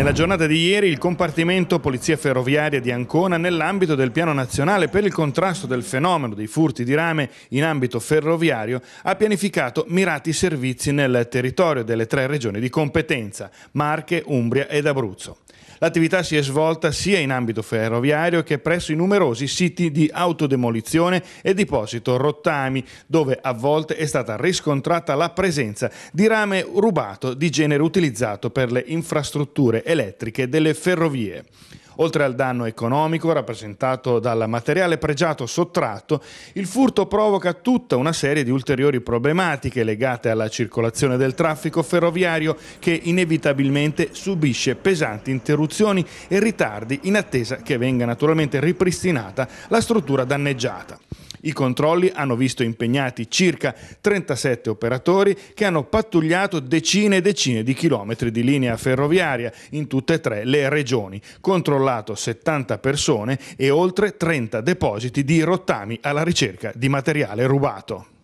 Nella giornata di ieri il compartimento Polizia Ferroviaria di Ancona nell'ambito del piano nazionale per il contrasto del fenomeno dei furti di rame in ambito ferroviario ha pianificato mirati servizi nel territorio delle tre regioni di competenza, Marche, Umbria ed Abruzzo. L'attività si è svolta sia in ambito ferroviario che presso i numerosi siti di autodemolizione e deposito rottami, dove a volte è stata riscontrata la presenza di rame rubato di genere utilizzato per le infrastrutture elettriche delle ferrovie. Oltre al danno economico rappresentato dal materiale pregiato sottratto, il furto provoca tutta una serie di ulteriori problematiche legate alla circolazione del traffico ferroviario che inevitabilmente subisce pesanti interruzioni e ritardi in attesa che venga naturalmente ripristinata la struttura danneggiata. I controlli hanno visto impegnati circa 37 operatori che hanno pattugliato decine e decine di chilometri di linea ferroviaria in tutte e tre le regioni, controllato 70 persone e oltre 30 depositi di rottami alla ricerca di materiale rubato.